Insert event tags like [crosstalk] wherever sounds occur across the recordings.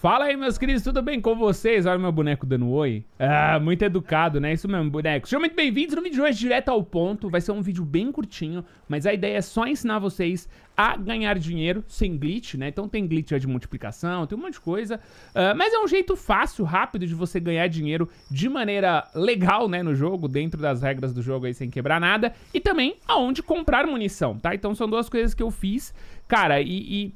Fala aí, meus queridos, tudo bem com vocês? Olha o meu boneco dando oi. Ah, muito educado, né? Isso mesmo, boneco. Sejam muito bem-vindos no vídeo de hoje, direto ao ponto. Vai ser um vídeo bem curtinho, mas a ideia é só ensinar vocês a ganhar dinheiro sem glitch, né? Então tem glitch de multiplicação, tem um monte de coisa. Uh, mas é um jeito fácil, rápido de você ganhar dinheiro de maneira legal, né? No jogo, dentro das regras do jogo aí, sem quebrar nada. E também aonde comprar munição, tá? Então são duas coisas que eu fiz, cara, e, e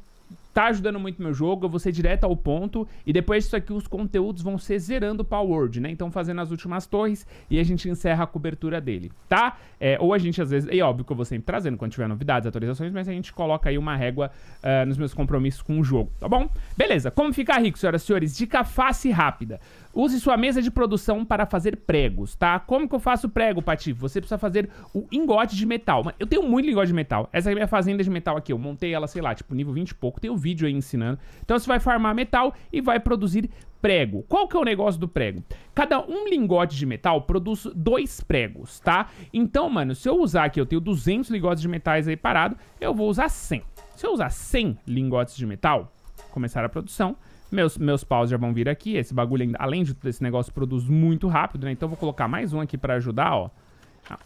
tá ajudando muito meu jogo, eu vou ser direto ao ponto, e depois disso aqui os conteúdos vão ser zerando o Power World, né? Então fazendo as últimas torres e a gente encerra a cobertura dele, tá? É, ou a gente às vezes, e óbvio que eu vou sempre trazendo quando tiver novidades, atualizações, mas a gente coloca aí uma régua uh, nos meus compromissos com o jogo, tá bom? Beleza, como ficar rico, senhoras e senhores? Dica fácil e rápida. Use sua mesa de produção para fazer pregos, tá? Como que eu faço prego, Pati? Você precisa fazer o ingote de metal. Eu tenho muito ingote de metal. Essa é a minha fazenda de metal aqui. Eu montei ela, sei lá, tipo nível 20 e pouco. Tenho vídeo aí ensinando. Então você vai farmar metal e vai produzir prego. Qual que é o negócio do prego? Cada um lingote de metal produz dois pregos, tá? Então, mano, se eu usar aqui, eu tenho 200 lingotes de metais aí parado, eu vou usar 100. Se eu usar 100 lingotes de metal, começar a produção, meus, meus paus já vão vir aqui, esse bagulho, ainda, além de tudo esse negócio, produz muito rápido, né? Então vou colocar mais um aqui pra ajudar, ó.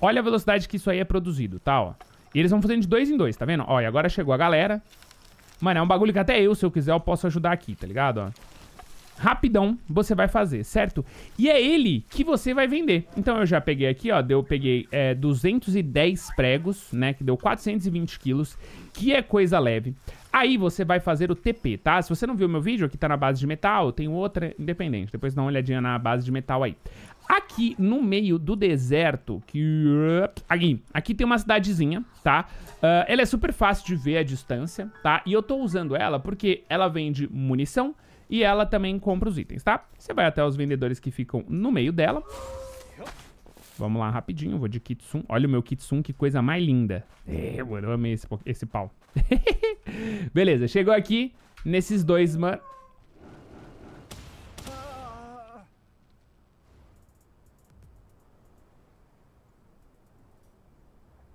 Olha a velocidade que isso aí é produzido, tá, ó. E eles vão fazendo de dois em dois, tá vendo? Ó, e agora chegou a galera, Mano, é um bagulho que até eu, se eu quiser, eu posso ajudar aqui, tá ligado? Ó. Rapidão, você vai fazer, certo? E é ele que você vai vender. Então eu já peguei aqui, ó, eu peguei é, 210 pregos, né, que deu 420 quilos, que é coisa leve. Aí você vai fazer o TP, tá? Se você não viu meu vídeo, aqui tá na base de metal, tem outra independente. Depois dá uma olhadinha na base de metal aí. Aqui no meio do deserto, que... Aqui, aqui tem uma cidadezinha, tá? Uh, ela é super fácil de ver a distância, tá? E eu tô usando ela porque ela vende munição e ela também compra os itens, tá? Você vai até os vendedores que ficam no meio dela. Vamos lá, rapidinho. Vou de Kitsum. Olha o meu Kitsum, que coisa mais linda. É, mano, eu amei esse, esse pau. [laughs] Beleza, chegou aqui nesses dois, mano.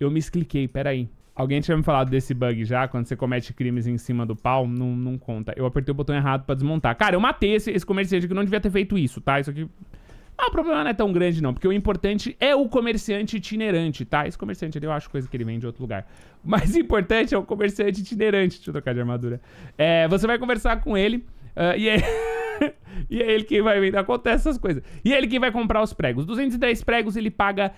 eu me expliquei, peraí. Alguém tinha me falado desse bug já, quando você comete crimes em cima do pau, não, não conta. Eu apertei o botão errado pra desmontar. Cara, eu matei esse, esse comerciante que não devia ter feito isso, tá? Isso aqui... Ah, o problema não é tão grande não, porque o importante é o comerciante itinerante, tá? Esse comerciante ali eu acho coisa que ele vende de outro lugar. O mais [laughs] importante é o comerciante itinerante. Deixa eu trocar de armadura. É, você vai conversar com ele uh, e é, [laughs] e é ele quem vai vender. Acontece essas coisas. E é ele quem vai comprar os pregos. 210 pregos ele paga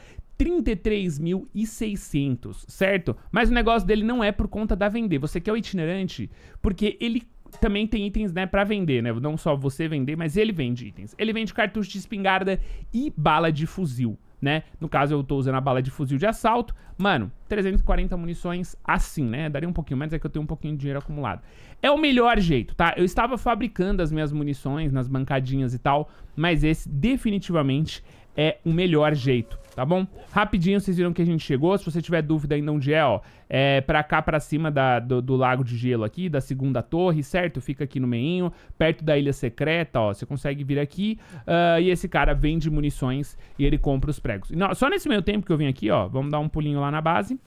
33.600, certo? Mas o negócio dele não é por conta da vender. Você quer é o itinerante porque ele também tem itens, né, pra vender, né? Não só você vender, mas ele vende itens. Ele vende cartucho de espingarda e bala de fuzil, né? No caso, eu tô usando a bala de fuzil de assalto. Mano, 340 munições assim, né? Daria um pouquinho mais, é que eu tenho um pouquinho de dinheiro acumulado. É o melhor jeito, tá? Eu estava fabricando as minhas munições nas bancadinhas e tal, mas esse definitivamente é o melhor jeito tá bom? Rapidinho, vocês viram que a gente chegou. Se você tiver dúvida ainda onde é, ó, é pra cá, pra cima da, do, do, lago de gelo aqui, da segunda torre, certo? Fica aqui no meinho, perto da ilha secreta, ó. Você consegue vir aqui uh, e esse cara vende munições e ele compra os pregos. Não, só nesse meio tempo que eu vim aqui, ó, vamos dar um pulinho lá na base.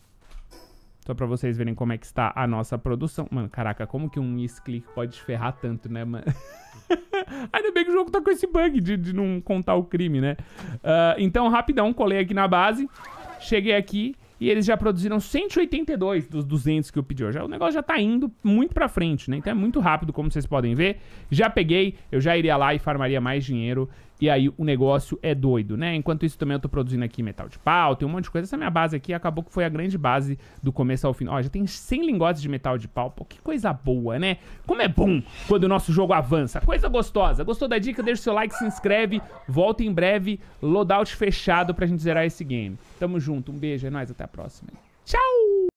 Só pra vocês verem como é que está a nossa produção. Mano, caraca, como que um misclick pode ferrar tanto, né, mano? [laughs] Ainda bem que o jogo tá com esse bug de, de não contar o crime, né? Uh, então, rapidão, colei aqui na base. Cheguei aqui e eles já produziram 182 dos 200 que eu pedi. Já, o negócio já tá indo muito pra frente, né? Então é muito rápido, como vocês podem ver. Já peguei, eu já iria lá e farmaria mais dinheiro. E aí o negócio é doido, né? Enquanto isso também eu tô produzindo aqui metal de pau, tem um monte de coisa. Essa minha base aqui acabou que foi a grande base do começo ao final. Ó, já tem 100 lingotes de metal de pau. Pô, que coisa boa, né? Como é bom quando o nosso jogo avança. Coisa gostosa. Gostou da dica? Deixa o seu like, se inscreve. Volta em breve. Loadout fechado pra gente zerar esse game. Tamo junto. Um beijo, é nóis. Até a próxima.